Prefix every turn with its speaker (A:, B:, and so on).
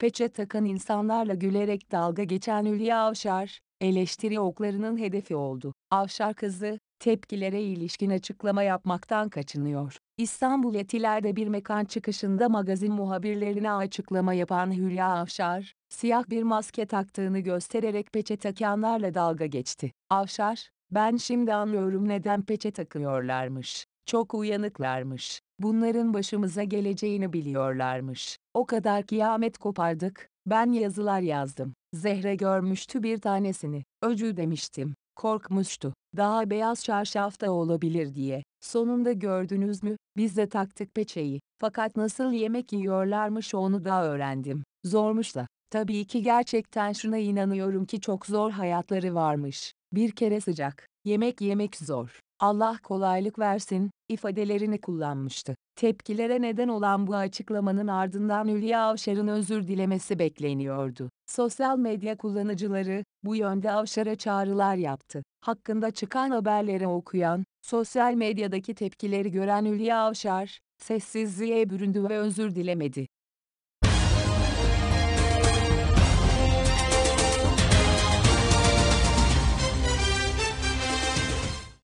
A: peçe takan insanlarla gülerek dalga geçen Hülya Avşar, eleştiri oklarının hedefi oldu. Avşar kızı, tepkilere ilişkin açıklama yapmaktan kaçınıyor. İstanbul Etiler'de bir mekan çıkışında magazin muhabirlerine açıklama yapan Hülya Avşar, siyah bir maske taktığını göstererek peçe takanlarla dalga geçti. Avşar, ben şimdi anlıyorum neden peçe takıyorlarmış. Çok uyanıklarmış. Bunların başımıza geleceğini biliyorlarmış. O kadar kıyamet kopardık, ben yazılar yazdım. Zehre görmüştü bir tanesini. Öcü demiştim. Korkmuştu. Daha beyaz da olabilir diye. Sonunda gördünüz mü? Biz de taktık peçeyi. Fakat nasıl yemek yiyorlarmış onu da öğrendim. Zormuş da. Tabii ki gerçekten şuna inanıyorum ki çok zor hayatları varmış bir kere sıcak, yemek yemek zor, Allah kolaylık versin, ifadelerini kullanmıştı. Tepkilere neden olan bu açıklamanın ardından Hülya Avşar'ın özür dilemesi bekleniyordu. Sosyal medya kullanıcıları, bu yönde Avşar'a çağrılar yaptı. Hakkında çıkan haberleri okuyan, sosyal medyadaki tepkileri gören Hülya Avşar, sessizliğe büründü ve özür dilemedi.